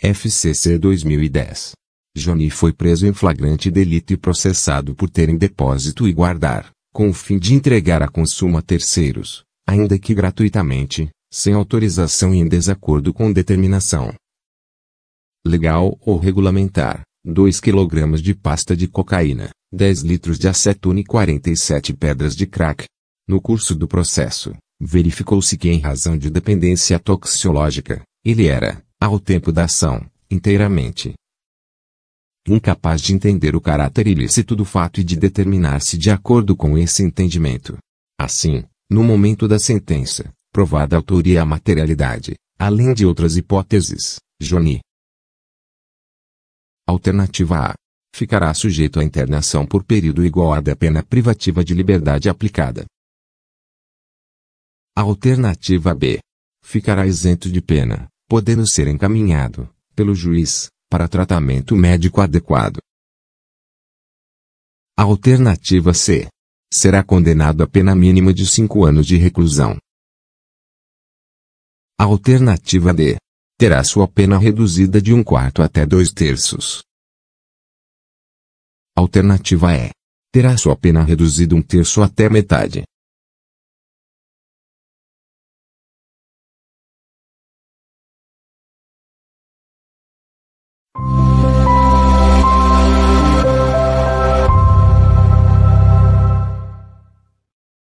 FCC 2010. Johnny foi preso em flagrante delito e processado por ter em depósito e guardar, com o fim de entregar a consumo a terceiros, ainda que gratuitamente, sem autorização e em desacordo com determinação legal ou regulamentar, 2 kg de pasta de cocaína, 10 litros de acetona e 47 pedras de crack. No curso do processo, verificou-se que em razão de dependência toxicológica, ele era, ao tempo da ação, inteiramente. Incapaz de entender o caráter ilícito do fato e de determinar-se de acordo com esse entendimento. Assim, no momento da sentença, provada a autoria e a materialidade, além de outras hipóteses, Johnny. Alternativa A. Ficará sujeito à internação por período igual à da pena privativa de liberdade aplicada. Alternativa B. Ficará isento de pena, podendo ser encaminhado, pelo juiz, para tratamento médico adequado. Alternativa C. Será condenado a pena mínima de 5 anos de reclusão. Alternativa D. Terá sua pena reduzida de um quarto até dois terços. Alternativa E. Terá sua pena reduzida um terço até metade.